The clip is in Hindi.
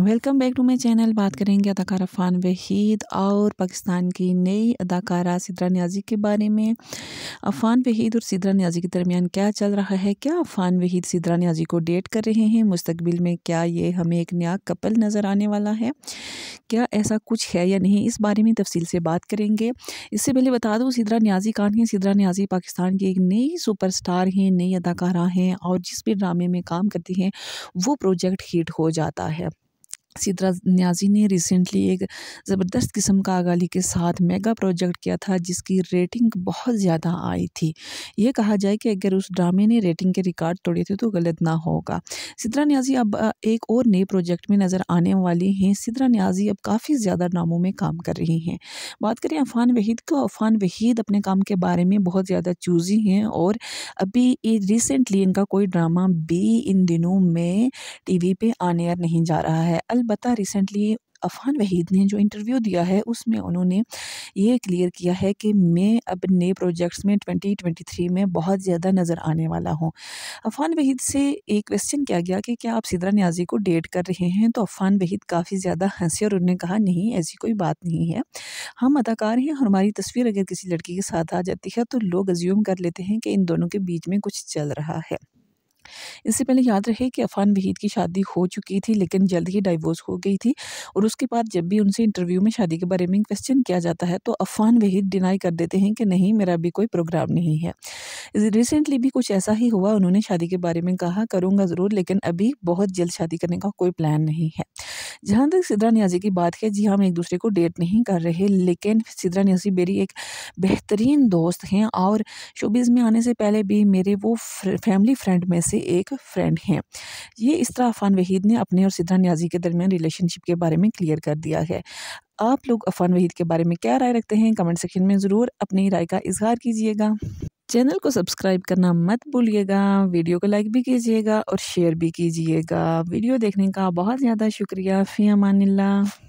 welcome back to my channel बात करेंगे अदाकारा फ़ान वहीद और पाकिस्तान की नई अदाकारा सिद्रा न्याजी के बारे में अफ़ान वहीद और सिद्रा न्याजी के दरमियान क्या चल रहा है क्या अफ़ान वहीद सिद्रा न्याजी को डेट कर रहे हैं मुस्तबिल में क्या ये हमें एक नया कपल नज़र आने वाला है क्या ऐसा कुछ है या नहीं इस बारे में तफसील से बात करेंगे इससे पहले बता दूँ सिद्रा न्याजी कान हैं सिद्रा न्याजी पाकिस्तान की एक नई सुपर स्टार हैं नई अदाकारा हैं और जिस भी ड्रामे में काम करती हैं वो प्रोजेक्ट हिट हो जाता है इसी न्याजी ने रिसेंटली एक ज़बरदस्त किस्म का आगाली के साथ मेगा प्रोजेक्ट किया था जिसकी रेटिंग बहुत ज़्यादा आई थी ये कहा जाए कि अगर उस ड्रामे ने रेटिंग के रिकॉर्ड तोड़े थे तो गलत ना होगा सिद्रा न्याजी अब एक और नए प्रोजेक्ट में नज़र आने वाली हैं सिद्रा न्याजी अब काफ़ी ज़्यादा ड्रामों में काम कर रही हैं बात करें अफान वहीद को तो अफान वहीद अपने काम के बारे में बहुत ज़्यादा चूजी हैं और अभी रिसेंटली इनका कोई ड्रामा भी इन दिनों में टी वी पर आने नहीं जा रहा है अल बता रिसेंटली अफ़ान वहीद ने जो इंटरव्यू दिया है उसमें उन्होंने ये क्लियर किया है कि मैं अब नए प्रोजेक्ट्स में 2023 में बहुत ज़्यादा नज़र आने वाला हूँ अफ़ान वहीद से एक क्वेश्चन किया गया कि क्या आप सिदरा न्याजी को डेट कर रहे हैं तो अफ़ान वहीद काफ़ी ज़्यादा हंसे और उन्होंने कहा नहीं ऐसी कोई बात नहीं है हम अदाकार हैं और हमारी तस्वीर अगर किसी लड़की के साथ आ जाती है तो लोग अज्यूम कर लेते हैं कि इन दोनों के बीच में कुछ चल रहा है इससे पहले याद रहे कि अफान वहीद की शादी हो चुकी थी लेकिन जल्द ही डाइवोर्स हो गई थी और उसके बाद जब भी उनसे इंटरव्यू में शादी के बारे में क्वेश्चन किया जाता है तो अफान वहीद डिनाई कर देते हैं कि नहीं मेरा अभी कोई प्रोग्राम नहीं है रिसेंटली भी कुछ ऐसा ही हुआ उन्होंने शादी के बारे में कहा करूँगा ज़रूर लेकिन अभी बहुत जल्द शादी करने का कोई प्लान नहीं है जहाँ तक सिद्रा न्याजी की बात है जी हम एक दूसरे को डेट नहीं कर रहे लेकिन सिद्रा न्याजी मेरी एक बेहतरीन दोस्त हैं और शोबिज़ में आने से पहले भी मेरे वो फैमिली फ्रेंड में से एक फ्रेंड हैं ये इस तरह अफान वहीद ने अपने और सिद्रा न्याजी के दरमियान रिलेशनशिप के बारे में क्लियर कर दिया है आप लोग अफान वहीद के बारे में क्या राय रखते हैं कमेंट सेक्शन में ज़रूर अपनी राय का इजहार कीजिएगा चैनल को सब्सक्राइब करना मत भूलिएगा वीडियो को लाइक भी कीजिएगा और शेयर भी कीजिएगा वीडियो देखने का बहुत ज़्यादा शुक्रिया फ़ी